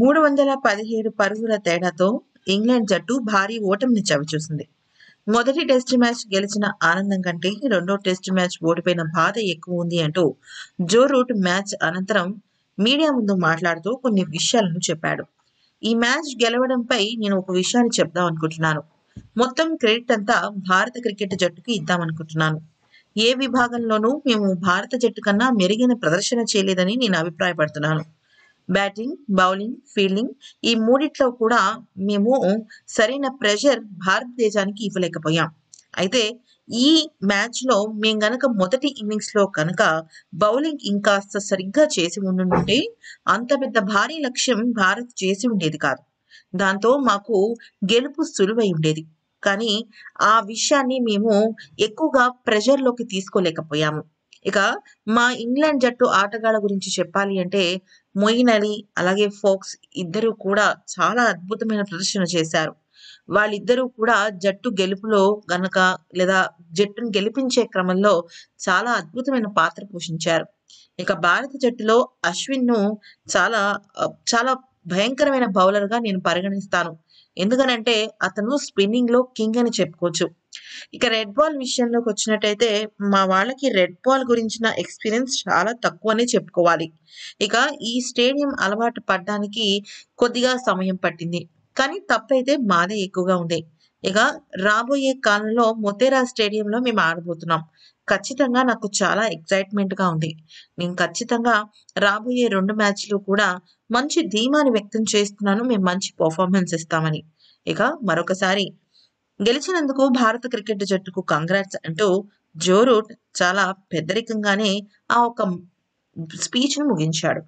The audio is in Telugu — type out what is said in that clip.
మూడు వందల పదిహేడు పరుగుల తేడాతో ఇంగ్లాండ్ జట్టు భారీ ఓటమిని చవిచూసింది మొదటి టెస్ట్ మ్యాచ్ గెలిచిన ఆనందం కంటే రెండో టెస్ట్ మ్యాచ్ ఓడిపోయిన బాధ ఎక్కువ ఉంది అంటూ జో రూట్ మ్యాచ్ అనంతరం మీడియా ముందు మాట్లాడుతూ కొన్ని విషయాలను చెప్పాడు ఈ మ్యాచ్ గెలవడంపై నేను ఒక విషయాన్ని చెప్దాం అనుకుంటున్నాను మొత్తం క్రెడిట్ అంతా భారత క్రికెట్ జట్టుకి ఇద్దామనుకుంటున్నాను ఏ విభాగంలోనూ మేము భారత జట్టు కన్నా మెరుగైన ప్రదర్శన చేయలేదని నేను అభిప్రాయపడుతున్నాను బ్యాటింగ్ బౌలింగ్ ఫీల్డింగ్ ఈ మూడిట్లో కూడా మేము సరైన ప్రెషర్ భారతదేశానికి ఇవ్వలేకపోయాం అయితే ఈ మ్యాచ్లో మేము గనక మొదటి ఇన్నింగ్స్లో కనుక బౌలింగ్ ఇంకాస్త సరిగ్గా చేసి ఉండుంటే అంత పెద్ద భారీ లక్ష్యం భారత్ చేసి ఉండేది కాదు దాంతో మాకు గెలుపు సులువై ఉండేది కానీ ఆ విషయాన్ని మేము ఎక్కువగా ప్రెషర్లోకి తీసుకోలేకపోయాము ఇక మా ఇంగ్లాండ్ జట్టు ఆటగాళ్ళ గురించి చెప్పాలి అంటే మొయిన్ అలీ అలాగే ఫోక్స్ ఇద్దరు కూడా చాలా అద్భుతమైన ప్రదర్శన చేశారు వాళ్ళిద్దరూ కూడా జట్టు గెలుపులో గనక లేదా జట్టును గెలిపించే క్రమంలో చాలా అద్భుతమైన పాత్ర పోషించారు ఇక భారత జట్టులో అశ్విన్ను చాలా చాలా భయంకరమైన బౌలర్గా నేను పరిగణిస్తాను ఎందుకనంటే అతను స్పిన్నింగ్ లో కింగ్ అని చెప్పుకోవచ్చు ఇక రెడ్ బాల్ విషయంలోకి వచ్చినట్టయితే మా వాళ్ళకి రెడ్ బాల్ గురించిన ఎక్స్పీరియన్స్ చాలా తక్కువనే చెప్పుకోవాలి ఇక ఈ స్టేడియం అలవాటు పడడానికి కొద్దిగా సమయం పట్టింది కానీ తప్పైతే మాదే ఎక్కువగా ఉండే ఇక రాబోయే కాలంలో మొతేరా స్టేడియంలో మేము ఆడబోతున్నాం ఖచ్చితంగా నాకు చాలా ఎక్సైట్మెంట్గా ఉంది నేను ఖచ్చితంగా రాబోయే రెండు మ్యాచ్లు కూడా మంచి ధీమాని వ్యక్తం చేస్తున్నాను మేము మంచి పర్ఫార్మెన్స్ ఇస్తామని ఇక మరొకసారి గెలిచినందుకు భారత క్రికెట్ జట్టుకు కంగ్రాట్స్ అంటూ జోరూట్ చాలా పెద్దరికంగానే ఆ ఒక స్పీచ్ను ముగించాడు